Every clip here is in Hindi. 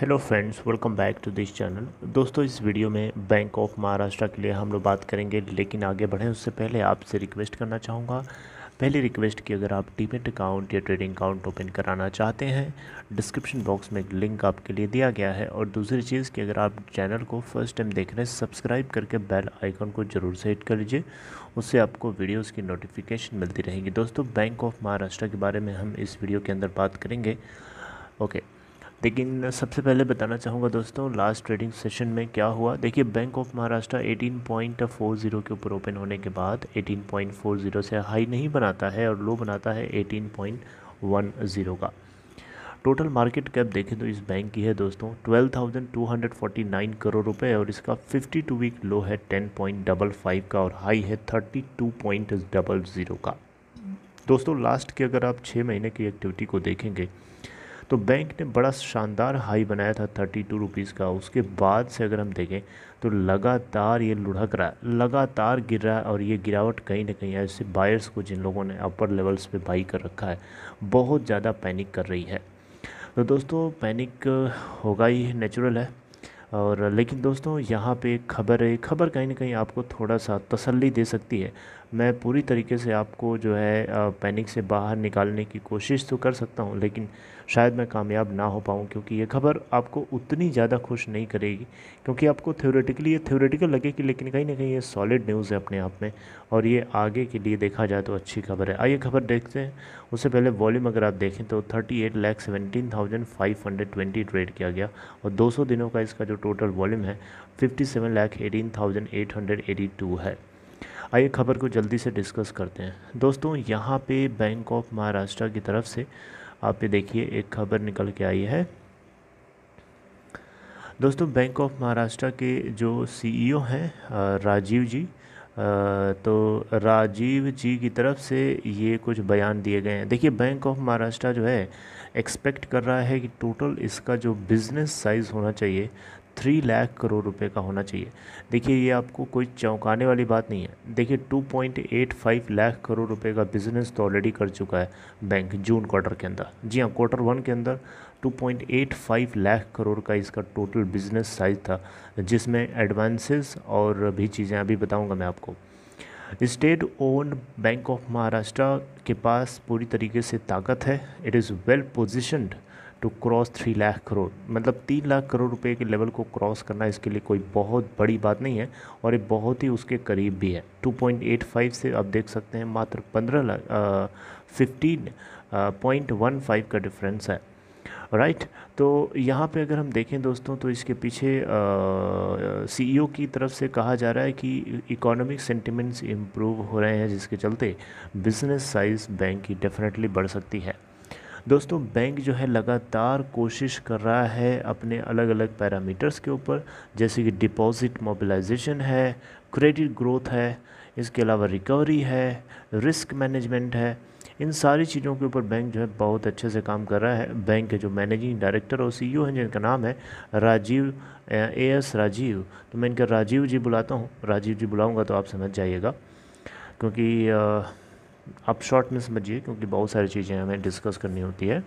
Hello friends welcome back to this channel दोस्तों इस वीडियो में बैंक ऑफ महाराष्ट्र के लिए हम लोग बात करेंगे लेकिन आगे बढ़ें उससे पहले आपसे रिक्वेस्ट करना चाहूँगा पहली रिक्वेस्ट की अगर आप डीमेट अकाउंट या ट्रेडिंग अकाउंट ओपन कराना चाहते हैं डिस्क्रिप्शन बॉक्स में एक लिंक आपके लिए दिया गया है और दूसरी चीज़ कि अगर आप चैनल को फर्स्ट टाइम देख रहे हैं सब्सक्राइब करके बेल आइकन को ज़रूर से हिट कर लीजिए उससे आपको वीडियोस की नोटिफिकेशन मिलती रहेगी दोस्तों बैंक ऑफ महाराष्ट्र के बारे में हम इस वीडियो के अंदर बात करेंगे ओके लेकिन सबसे पहले बताना चाहूँगा दोस्तों लास्ट ट्रेडिंग सेशन में क्या हुआ देखिए बैंक ऑफ महाराष्ट्र 18.40 के ऊपर ओपन होने के बाद 18.40 से हाई नहीं बनाता है और लो बनाता है 18.10 का टोटल मार्केट कैप देखें तो इस बैंक की है दोस्तों 12,249 करोड़ रुपए और इसका 52 वीक लो है 10.55 का और हाई है 32.00 का दोस्तों लास्ट के अगर आप छः महीने की एक्टिविटी को देखेंगे तो बैंक ने बड़ा शानदार हाई बनाया था थर्टी टू रुपीज़ का उसके बाद से अगर हम देखें तो लगातार ये लुढ़क रहा है लगातार गिर रहा है और ये गिरावट कहीं ना कहीं ऐसे बायर्स को जिन लोगों ने अपर लेवल्स पे बाई कर रखा है बहुत ज़्यादा पैनिक कर रही है तो दोस्तों पैनिक होगा ही नेचुरल है और लेकिन दोस्तों यहाँ पे खबर है खबर कहीं ना कहीं आपको थोड़ा सा तसल्ली दे सकती है मैं पूरी तरीके से आपको जो है पैनिक से बाहर निकालने की कोशिश तो कर सकता हूँ लेकिन शायद मैं कामयाब ना हो पाऊँ क्योंकि ये खबर आपको उतनी ज़्यादा खुश नहीं करेगी क्योंकि आपको थ्योरेटिकली ये थ्योरेटिकल लगेगी लेकिन कहीं ना कहीं ये सॉलिड न्यूज़ है अपने आप में और ये आगे के लिए देखा जाए तो अच्छी खबर है आइए खबर देखते हैं उससे पहले वॉल्यूम अगर आप देखें तो thirty eight thousand five hundred twenty trade किया गया और दो सौ दिनों का इसका जो टोटल वॉल्यूम है fifty seven lakh eighteen thousand eight hundred eighty two है आइए खबर को जल्दी से डिस्कस करते हैं दोस्तों यहाँ पे बैंक ऑफ महाराष्ट्र की तरफ से आप ये देखिए एक खबर निकल के आई है दोस्तों बैंक ऑफ महाराष्ट्र के जो सीईओ e हैं राजीव जी तो राजीव जी की तरफ से ये कुछ बयान दिए गए हैं देखिए बैंक ऑफ महाराष्ट्र जो है एक्सपेक्ट कर रहा है कि टोटल इसका जो बिज़नेस साइज़ होना चाहिए थ्री लाख करोड़ रुपए का होना चाहिए देखिए ये आपको कोई चौंकाने वाली बात नहीं है देखिए two point eight five lakh crore रुपए का बिजनेस तो ऑलरेडी कर चुका है बैंक जून क्वार्टर के अंदर जी हाँ क्वार्टर वन के अंदर two point eight five lakh crore का इसका टोटल बिजनेस साइज था जिसमें एडवांसेस और भी चीज़ें अभी बताऊँगा मैं आपको state own bank of Maharashtra के पास पूरी तरीके से ताकत है it is well positioned to cross three lakh crore मतलब तीन लाख करोड़ रुपए के लेवल को क्रॉस करना इसके लिए कोई बहुत बड़ी बात नहीं है और ये बहुत ही उसके करीब भी है 2.85 से आप देख सकते हैं मात्र पंद्रह lakh fifteen point one five का डिफरेंस है राइट right? तो यहाँ पे अगर हम देखें दोस्तों तो इसके पीछे सीईओ e की तरफ से कहा जा रहा है कि इकोनॉमिक सेंटिमेंट्स इम्प्रूव हो रहे हैं जिसके चलते बिजनेस साइज़ बैंक की डेफिनेटली बढ़ सकती है दोस्तों बैंक जो है लगातार कोशिश कर रहा है अपने अलग अलग पैरामीटर्स के ऊपर जैसे कि डिपॉजिट मोबिलाइजेशन है क्रेडिट ग्रोथ है इसके अलावा रिकवरी है रिस्क मैनेजमेंट है इन सारी चीज़ों के ऊपर बैंक जो है बहुत अच्छे से काम कर रहा है बैंक के जो मैनेजिंग डायरेक्टर और सी e हैं जिनका नाम है राजीव ए एस राजीव तो मैं इनका राजीव जी बुलाता हूँ राजीव जी बुलाऊँगा तो आप समझ जाइएगा क्योंकि आ, आप शॉर्ट में समझिए क्योंकि बहुत सारी चीज़ें हमें डिस्कस करनी होती है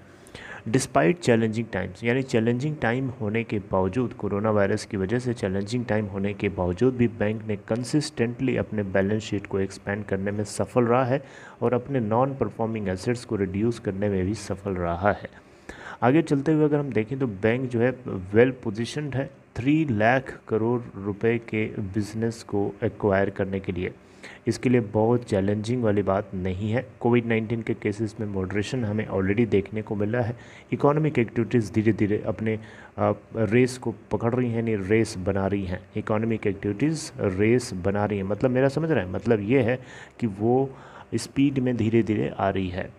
डिस्पाइट चैलेंजिंग टाइम्स यानी चैलेंजिंग टाइम होने के बावजूद कोरोना वायरस की वजह से चैलेंजिंग टाइम होने के बावजूद भी बैंक ने कंसिस्टेंटली अपने बैलेंस शीट को एक्सपेंड करने में सफल रहा है और अपने नॉन परफॉर्मिंग एसेट्स को रिड्यूस करने में भी सफल रहा है आगे चलते हुए अगर हम देखें तो बैंक जो है वेल पोजिशनड है थ्री लाख करोड़ रुपए के बिजनेस को एक्वायर करने के लिए इसके लिए बहुत चैलेंजिंग वाली बात नहीं है कोविड नाइन्टीन के केसेस में मॉडरेशन हमें ऑलरेडी देखने को मिला है इकोनॉमिक एक्टिविटीज़ धीरे धीरे अपने रेस को पकड़ रही हैं यानी रेस बना रही हैं इकोनॉमिक एक्टिविटीज़ रेस बना रही हैं मतलब मेरा समझ रहा है मतलब ये है कि वो स्पीड में धीरे धीरे आ रही है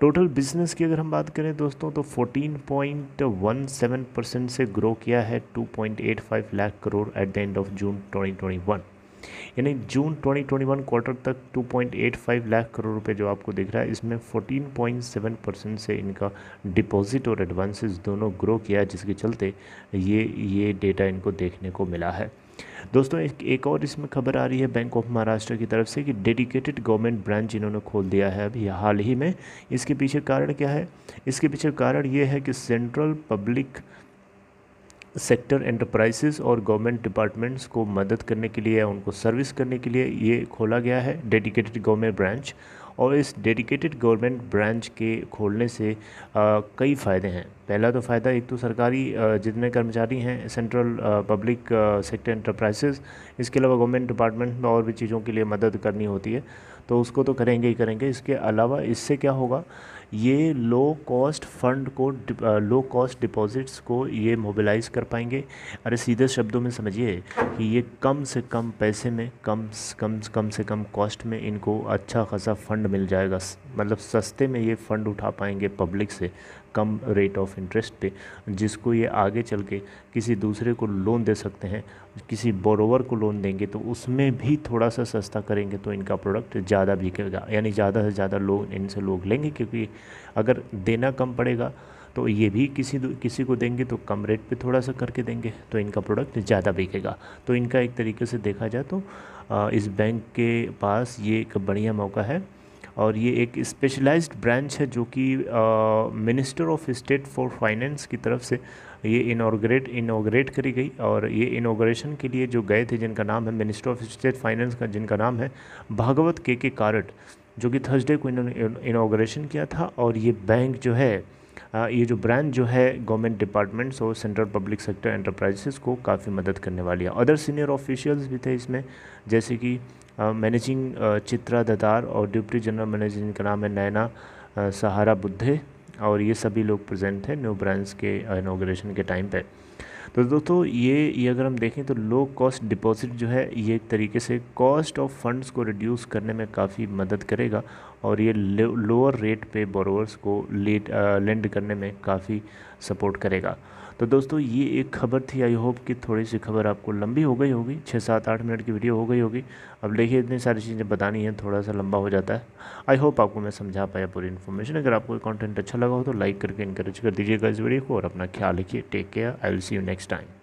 टोटल बिजनेस की अगर हम बात करें दोस्तों तो 14.17 परसेंट से ग्रो किया है 2.85 lakh crore at the end of June 2021 यानी जून 2021 क्वार्टर तक 2.85 लाख करोड़ रुपए जो आपको दिख रहा है इसमें 14.7 परसेंट से इनका डिपॉजिट और एडवांसेस दोनों ग्रो किया जिसके चलते ये ये डेटा इनको देखने को मिला है दोस्तों एक, एक और इसमें खबर आ रही है बैंक ऑफ महाराष्ट्र की तरफ से कि डेडिकेटेड गवर्नमेंट ब्रांच इन्होंने खोल दिया है अभी हाल ही में इसके पीछे कारण क्या है इसके पीछे कारण ये है कि सेंट्रल पब्लिक सेक्टर एंटरप्राइजेस और गवर्नमेंट डिपार्टमेंट्स को मदद करने के लिए उनको सर्विस करने के लिए ये खोला गया है डेडिकेटेड गवर्नमेंट ब्रांच और इस डेडिकेटेड गवर्नमेंट ब्रांच के खोलने से आ, कई फ़ायदे हैं पहला तो फ़ायदा एक तो सरकारी जितने कर्मचारी हैं सेंट्रल पब्लिक सेक्टर इंटरप्राइजेज इसके अलावा गवर्नमेंट डिपार्टमेंट में और भी चीज़ों के लिए मदद करनी होती है तो उसको तो करेंगे ही करेंगे इसके अलावा इससे क्या होगा ये लो कॉस्ट फंड को लो कॉस्ट डिपॉजिट्स को ये मोबिलाइज़ कर पाएंगे अरे सीधे शब्दों में समझिए कि ये कम से कम पैसे में कम कम कम से कम कॉस्ट में इनको अच्छा खासा फ़ंड मिल जाएगा मतलब सस्ते में ये फ़ंड उठा पाएंगे पब्लिक से कम रेट ऑफ इंटरेस्ट पे जिसको ये आगे चल के किसी दूसरे को लोन दे सकते हैं किसी बोरोवर को लोन देंगे तो उसमें भी थोड़ा सा सस्ता करेंगे तो इनका प्रोडक्ट ज़्यादा बिकेगा यानी ज़्यादा से ज़्यादा लोग इनसे लोग लेंगे क्योंकि अगर देना कम पड़ेगा तो ये भी किसी किसी को देंगे तो कम रेट पे थोड़ा सा करके देंगे तो इनका प्रोडक्ट ज़्यादा बिकेगा तो इनका एक तरीके से देखा जाए तो इस बैंक के पास ये एक बढ़िया मौका है और ये एक स्पेशलाइज्ड ब्रांच है जो कि minister of state for finance की तरफ से ये इनोग्रेट इनोग्रेट करी गई और ये इनोग्रेशन के लिए जो गए थे जिनका नाम है मिनिस्टर ऑफ स्टेट फाइनेंस का जिनका नाम है भागवत के के कारट जो कि थर्सडे को इन्होंने इनाग्रेशन किया था और ये बैंक जो है ये जो ब्रांच जो है गवर्नमेंट डिपार्टमेंट्स और सेंट्रल पब्लिक सेक्टर एंटरप्राइजेस को काफ़ी मदद करने वाली है अदर सीनियर ऑफिशियल्स भी थे इसमें जैसे कि मैनेजिंग चित्रा ददार और डिप्टी जनरल मैनेजर का नाम है नैना सहारा बुद्धे और ये सभी लोग प्रेजेंट थे न्यू ब्रांच के इनोग्रेशन के टाइम पे तो दोस्तों ये ये अगर हम देखें तो लो कॉस्ट डिपॉजिट जो है ये एक तरीके से कॉस्ट ऑफ फंड्स को रिड्यूस करने में काफ़ी मदद करेगा और ये लोअर रेट पे बोरोवर्स को लेट लेंड करने में काफ़ी सपोर्ट करेगा तो दोस्तों ये एक खबर थी आई होप कि थोड़ी सी खबर आपको लंबी हो गई होगी छः सात आठ मिनट की वीडियो हो गई होगी अब देखिए इतनी सारी चीज़ें बतानी है थोड़ा सा लंबा हो जाता है आई होप आपको मैं समझा पाया पूरी इन्फॉर्मेशन अगर आपको कॉन्टेंट अच्छा लगा हो तो लाइक करके इंकरेज कर दीजिएगा इस वीडियो को और अपना ख्याल रखिए take care I will see you next time